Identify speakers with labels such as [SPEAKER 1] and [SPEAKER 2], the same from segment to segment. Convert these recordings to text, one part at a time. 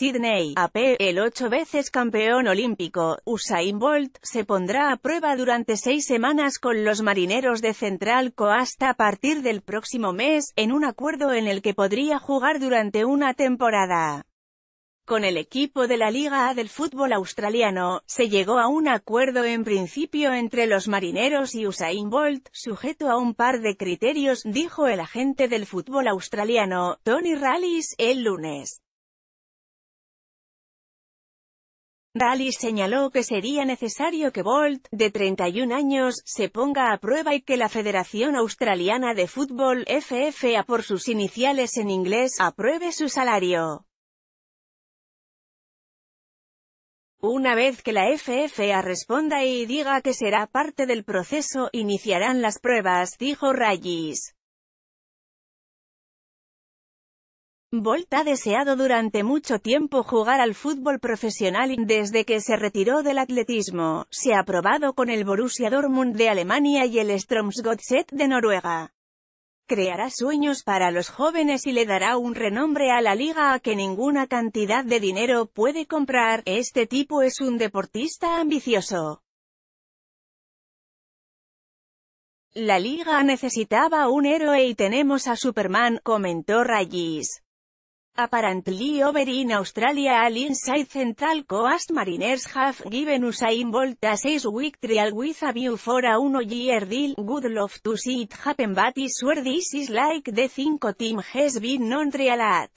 [SPEAKER 1] Sydney, AP, el ocho veces campeón olímpico, Usain Bolt, se pondrá a prueba durante seis semanas con los marineros de Central Coast a partir del próximo mes, en un acuerdo en el que podría jugar durante una temporada. Con el equipo de la Liga A del fútbol australiano, se llegó a un acuerdo en principio entre los marineros y Usain Bolt, sujeto a un par de criterios, dijo el agente del fútbol australiano, Tony Rallis, el lunes. Rally señaló que sería necesario que Bolt, de 31 años, se ponga a prueba y que la Federación Australiana de Fútbol, FFA por sus iniciales en inglés, apruebe su salario. Una vez que la FFA responda y diga que será parte del proceso, iniciarán las pruebas, dijo Rallis. Volta ha deseado durante mucho tiempo jugar al fútbol profesional y, desde que se retiró del atletismo, se ha probado con el Borussia Dortmund de Alemania y el Strømsgodset de Noruega. Creará sueños para los jóvenes y le dará un renombre a la liga a que ninguna cantidad de dinero puede comprar, este tipo es un deportista ambicioso. La liga necesitaba un héroe y tenemos a Superman, comentó Rajis. Apparently over in Australia all inside Central Coast mariners have given Usain Bolt a 6 week trial with a view for a 1 year deal. Good love to see it happen but is where this is like the 5 team has been non-trial at.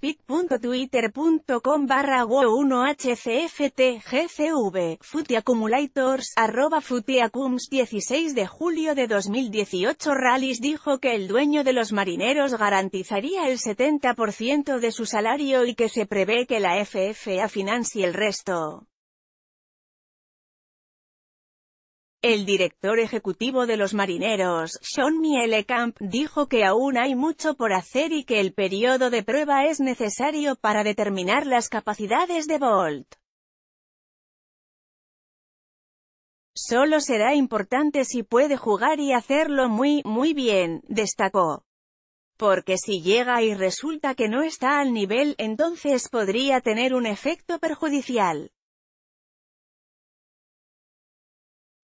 [SPEAKER 1] pic.twitter.com barra wo 1 hcftgcv futiacumulators, arroba futiacums 16 de julio de 2018 Rallis dijo que el dueño de los marineros garantizaría el 70% de su salario y que se prevé que la FFA financie el resto. El director ejecutivo de los marineros, Sean Mielecamp, dijo que aún hay mucho por hacer y que el periodo de prueba es necesario para determinar las capacidades de Bolt. Solo será importante si puede jugar y hacerlo muy, muy bien, destacó. Porque si llega y resulta que no está al nivel, entonces podría tener un efecto perjudicial.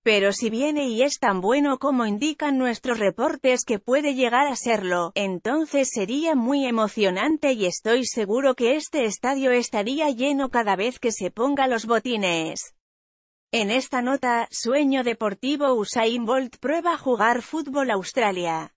[SPEAKER 1] Pero si viene y es tan bueno como indican nuestros reportes que puede llegar a serlo, entonces sería muy emocionante y estoy seguro que este estadio estaría lleno cada vez que se ponga los botines. En esta nota, Sueño Deportivo Usain Bolt prueba jugar fútbol Australia.